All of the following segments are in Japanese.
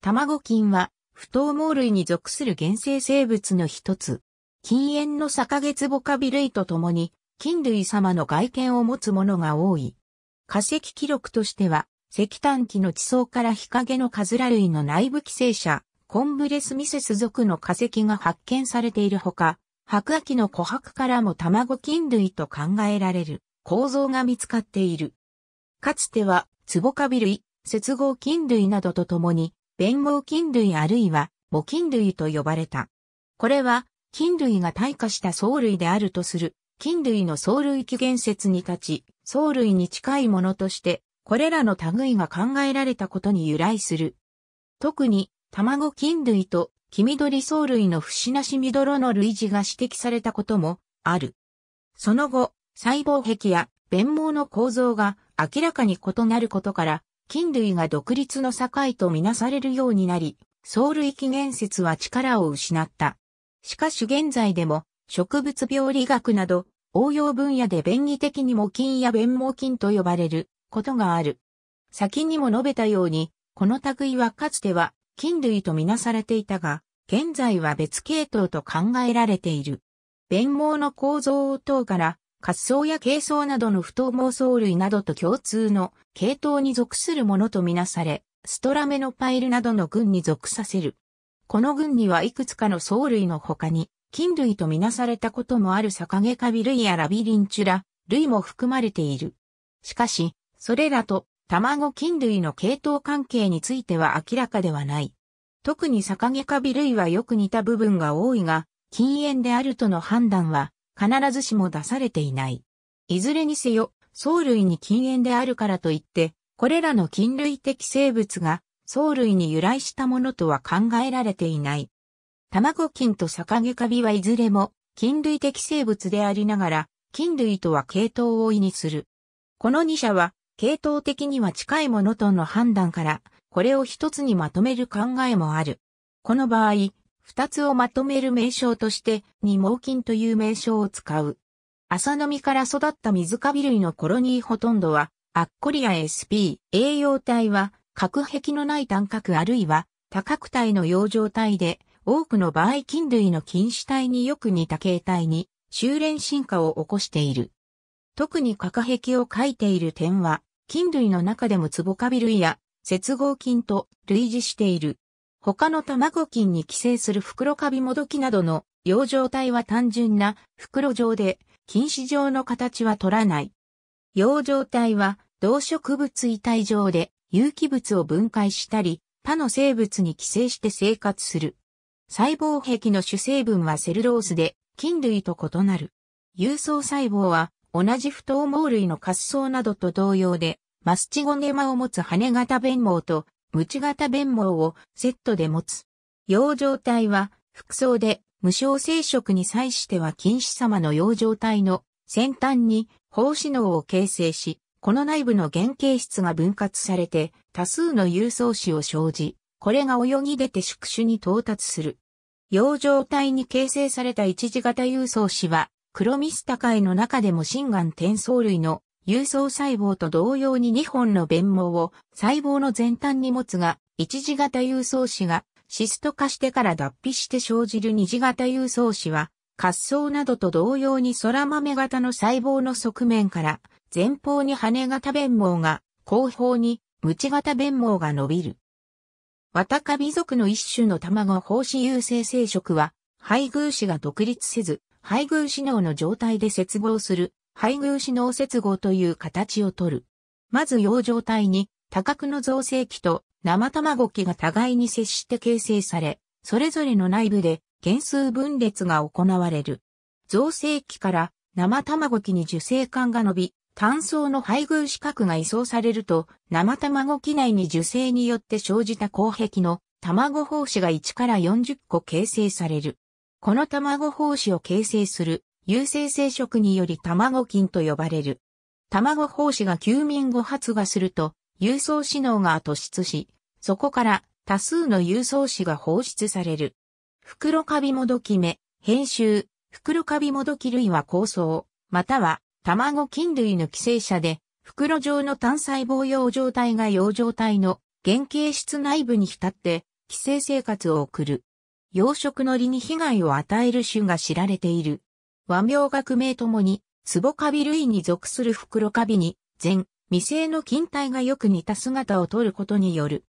卵菌は不等毛類に属する原生生物の一つ。禁煙の逆月ボカビ類とともに、菌類様の外見を持つものが多い。化石記録としては、石炭紀の地層から日陰のカズラ類の内部寄生者、コンブレスミセス属の化石が発見されているほか、白亜紀の琥珀からも卵菌類と考えられる構造が見つかっている。かつては、ツボカビ類、接合菌類などとともに、弁合菌類あるいは母菌類と呼ばれた。これは、菌類が退化した藻類であるとする、菌類の藻類起源説に立ち、藻類に近いものとして、これらの類が考えられたことに由来する。特に、卵菌類と黄緑藻類の節なしみどろの類似が指摘されたこともある。その後、細胞壁や弁毛の構造が明らかに異なることから、菌類が独立の境とみなされるようになり、藻類起源説は力を失った。しかし現在でも、植物病理学など、応用分野で便宜的にも菌や弁毛菌と呼ばれることがある。先にも述べたように、この類はかつては菌類とみなされていたが、現在は別系統と考えられている。弁毛の構造等から滑走や軽装などの不等妄想類などと共通の系統に属するものとみなされ、ストラメノパイルなどの群に属させる。この群にはいくつかの藻類の他に、菌類とみなされたこともあるサカゲカビ類やラビリンチュラ類も含まれている。しかし、それらと卵菌類の系統関係については明らかではない。特にサカゲカビ類はよく似た部分が多いが、禁煙であるとの判断は必ずしも出されていない。いずれにせよ、藻類に禁煙であるからといって、これらの菌類的生物が藻類に由来したものとは考えられていない。卵菌と逆毛カビはいずれも菌類的生物でありながら、菌類とは系統を意味する。この2者は、系統的には近いものとの判断から、これを一つにまとめる考えもある。この場合、二つをまとめる名称として二毛菌という名称を使う。朝飲みから育った水カビ類のコロニーほとんどは、アッコリア SP、栄養体は、核壁のない単核あるいは、多角体の養生体で、多くの場合菌類の菌糸体によく似た形態に、修練進化を起こしている。特に核壁を書いている点は、菌類の中でもツボカビ類や、接合菌と類似している。他の卵菌に寄生する袋カビもどきなどの養生体は単純な袋状で、菌糸状の形は取らない。養生体は動植物遺体状で有機物を分解したり、他の生物に寄生して生活する。細胞壁の主成分はセルロースで、菌類と異なる。有層細胞は同じ不等毛類の滑走などと同様で、マスチゴネマを持つ羽型弁毛と無知型弁毛をセットで持つ。養生体は、服装で無償生殖に際しては禁止様の養生体の先端に胞子脳を形成し、この内部の原型質が分割されて多数の有層子を生じ、これが泳ぎ出て宿主に到達する。養生体に形成された一次型有層子は、クロミスタ界の中でも真眼転送類の有層細胞と同様に2本の弁毛を細胞の前端に持つが、一次型有層子がシスト化してから脱皮して生じる二次型有層子は、滑走などと同様に空豆型の細胞の側面から前方に羽型弁毛が後方にムチ型弁毛が伸びる。ワタカビ族の一種の卵胞子有性生殖は配偶子が独立せず配偶子脳の状態で接合する配偶子脳接合という形をとる。まず養生体に多角の造成器と生卵器が互いに接して形成され、それぞれの内部で減数分裂が行われる。造成器から生卵器に受精管が伸び、単層の配偶資格が移送されると、生卵器内に受精によって生じた後壁の卵胞子が1から40個形成される。この卵胞子を形成する有性生殖により卵菌と呼ばれる。卵胞子が休眠後発芽すると、郵送子能が突出し、そこから多数の郵送子が放出される。袋カビもどき目、編集、袋カビもどき類は構想、または卵菌類の寄生者で、袋状の単細胞用状態が養状体の原型室内部に浸って寄生生活を送る。養殖の理に被害を与える種が知られている。和名学名ともに、壺カビ類に属する袋カビに、全、未成の菌体がよく似た姿をとることによる。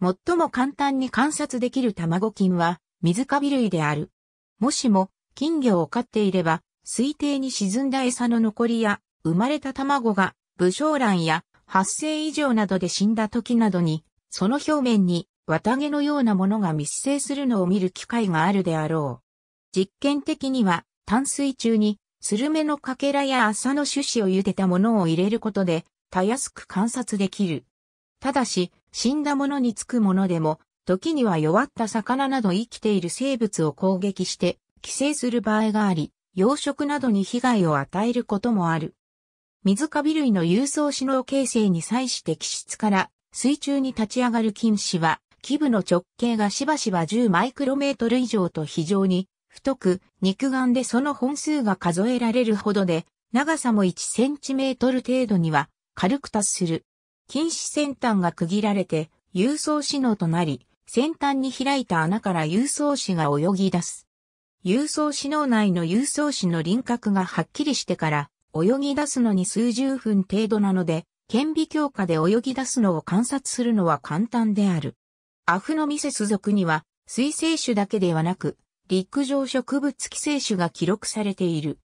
最も簡単に観察できる卵菌は、水カビ類である。もしも、金魚を飼っていれば、水底に沈んだ餌の残りや、生まれた卵が、武将卵や、発生異常などで死んだ時などに、その表面に、綿毛のようなものが密生するのを見る機会があるであろう。実験的には、淡水中にスルメのかけらや麻の種子を茹でたものを入れることで、たやすく観察できる。ただし、死んだものにつくものでも、時には弱った魚など生きている生物を攻撃して寄生する場合があり、養殖などに被害を与えることもある。水カビ類の有層死脳形成に際して気質から水中に立ち上がる菌糸は、基部の直径がしばしば10マイクロメートル以上と非常に太く、肉眼でその本数が数えられるほどで、長さも1センチメートル程度には軽く達する。禁止先端が区切られて、郵送指能となり、先端に開いた穴から郵送紙が泳ぎ出す。郵送指脳内の郵送死の輪郭がはっきりしてから、泳ぎ出すのに数十分程度なので、顕微鏡下で泳ぎ出すのを観察するのは簡単である。アフノミセス属には、水生種だけではなく、陸上植物寄生種が記録されている。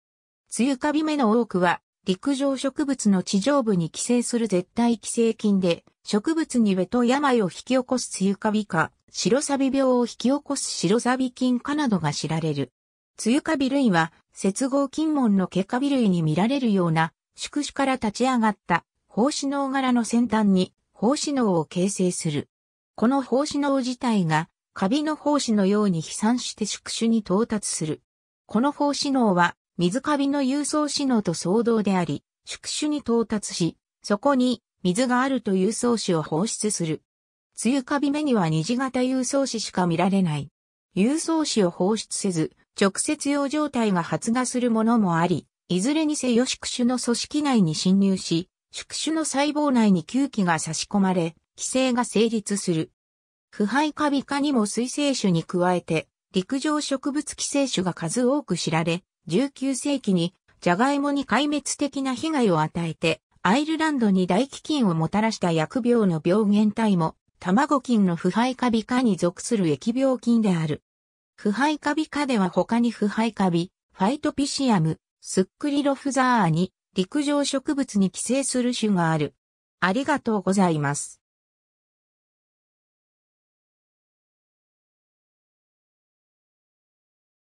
梅雨カビ目の多くは、陸上植物の地上部に寄生する絶対寄生菌で、植物にベト病を引き起こす梅雨カビか、白サビ病を引き起こす白サビ菌かなどが知られる。梅雨カビ類は、接合菌門の毛カビ類に見られるような、宿主から立ち上がった胞子脳柄の先端に胞子脳を形成する。この胞子脳自体がカビの胞子のように飛散して宿主に到達する。この胞子脳は、水カビの郵送子脳と相同であり、宿主に到達し、そこに水があると郵送子を放出する。梅雨カビ目には二次型郵送子しか見られない。郵送子を放出せず、直接用状態が発芽するものもあり、いずれにせよ宿主の組織内に侵入し、宿主の細胞内に吸気が差し込まれ、規制が成立する。腐敗カビ科にも水生種に加えて、陸上植物寄生種が数多く知られ、19世紀にジャガイモに壊滅的な被害を与えて、アイルランドに大飢饉をもたらした薬病の病原体も、卵菌の腐敗カビ科に属する疫病菌である。腐敗カビ科では他に腐敗カビ、ファイトピシアム、スックリロフザーに陸上植物に寄生する種がある。ありがとうございます。